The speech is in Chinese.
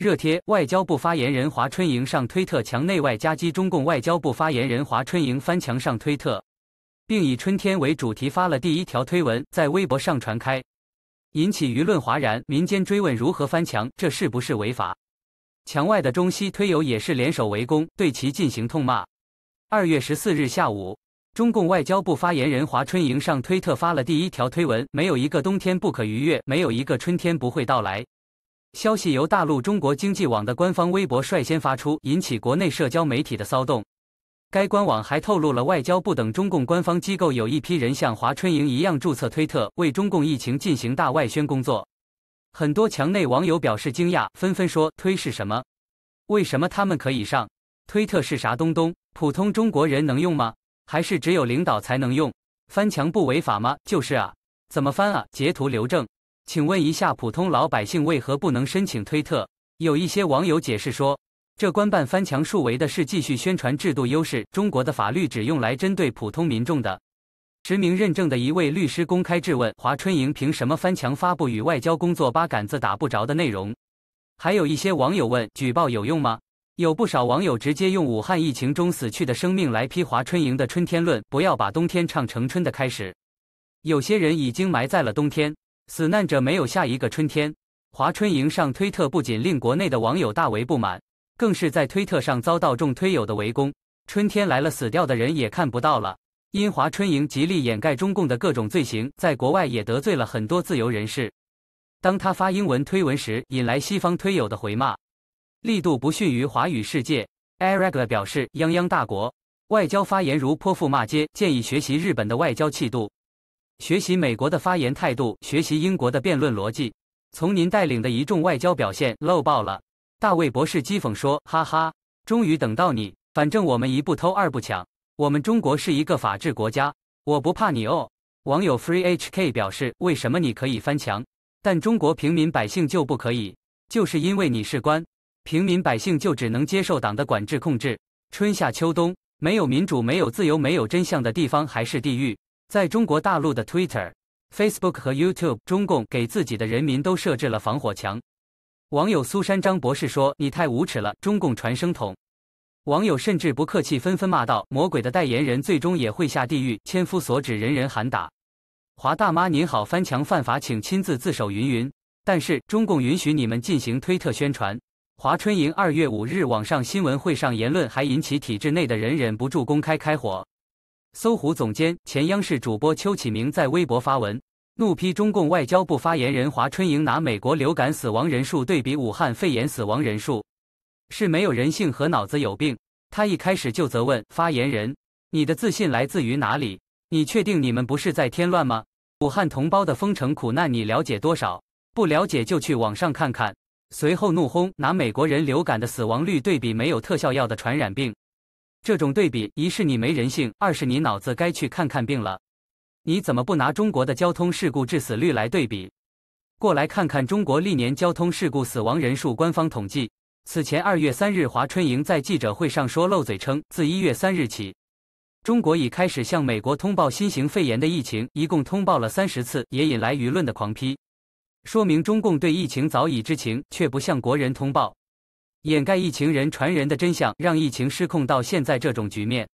热帖，外交部发言人华春莹上推特墙内外夹击。中共外交部发言人华春莹翻墙上推特，并以春天为主题发了第一条推文，在微博上传开，引起舆论哗然。民间追问如何翻墙，这是不是违法？墙外的中西推友也是联手围攻，对其进行痛骂。二月十四日下午，中共外交部发言人华春莹上推特发了第一条推文：“没有一个冬天不可逾越，没有一个春天不会到来。”消息由大陆中国经济网的官方微博率先发出，引起国内社交媒体的骚动。该官网还透露了外交部等中共官方机构有一批人像华春莹一样注册推特，为中共疫情进行大外宣工作。很多墙内网友表示惊讶，纷纷说：“推是什么？为什么他们可以上？推特是啥东东？普通中国人能用吗？还是只有领导才能用？翻墙不违法吗？就是啊，怎么翻啊？截图留证。”请问一下，普通老百姓为何不能申请推特？有一些网友解释说，这官办翻墙树围的是继续宣传制度优势。中国的法律只用来针对普通民众的。实名认证的一位律师公开质问华春莹：凭什么翻墙发布与外交工作八竿子打不着的内容？还有一些网友问：举报有用吗？有不少网友直接用武汉疫情中死去的生命来批华春莹的春天论：不要把冬天唱成春的开始。有些人已经埋在了冬天。死难者没有下一个春天，华春莹上推特不仅令国内的网友大为不满，更是在推特上遭到众推友的围攻。春天来了，死掉的人也看不到了。因华春莹极力掩盖中共的各种罪行，在国外也得罪了很多自由人士。当他发英文推文时，引来西方推友的回骂，力度不逊于华语世界。i r a k l 表示：泱泱大国外交发言如泼妇骂街，建议学习日本的外交气度。学习美国的发言态度，学习英国的辩论逻辑。从您带领的一众外交表现，漏爆了！大卫博士讥讽说：“哈哈，终于等到你。反正我们一不偷，二不抢。我们中国是一个法治国家，我不怕你哦。”网友 freehk 表示：“为什么你可以翻墙，但中国平民百姓就不可以？就是因为你是官，平民百姓就只能接受党的管制控制。春夏秋冬，没有民主，没有自由，没有真相的地方，还是地狱。”在中国大陆的 Twitter、Facebook 和 YouTube，中共给自己的人民都设置了防火墙。网友苏珊张博士说：“你太无耻了，中共传声筒。”网友甚至不客气，纷纷骂道：“魔鬼的代言人最终也会下地狱，千夫所指，人人喊打。”华大妈您好，翻墙犯法，请亲自自首。云云。但是中共允许你们进行推特宣传。华春莹二月五日网上新闻会上言论还引起体制内的人忍不住公开开火。搜狐总监、前央视主播邱启明在微博发文，怒批中共外交部发言人华春莹拿美国流感死亡人数对比武汉肺炎死亡人数，是没有人性和脑子有病。他一开始就责问发言人：“你的自信来自于哪里？你确定你们不是在添乱吗？武汉同胞的封城苦难你了解多少？不了解就去网上看看。”随后怒轰拿美国人流感的死亡率对比没有特效药的传染病。这种对比，一是你没人性，二是你脑子该去看看病了。你怎么不拿中国的交通事故致死率来对比？过来看看中国历年交通事故死亡人数。官方统计，此前二月三日，华春莹在记者会上说漏嘴称，自一月三日起，中国已开始向美国通报新型肺炎的疫情，一共通报了三十次，也引来舆论的狂批。说明中共对疫情早已知情，却不向国人通报。掩盖疫情人传人的真相，让疫情失控到现在这种局面。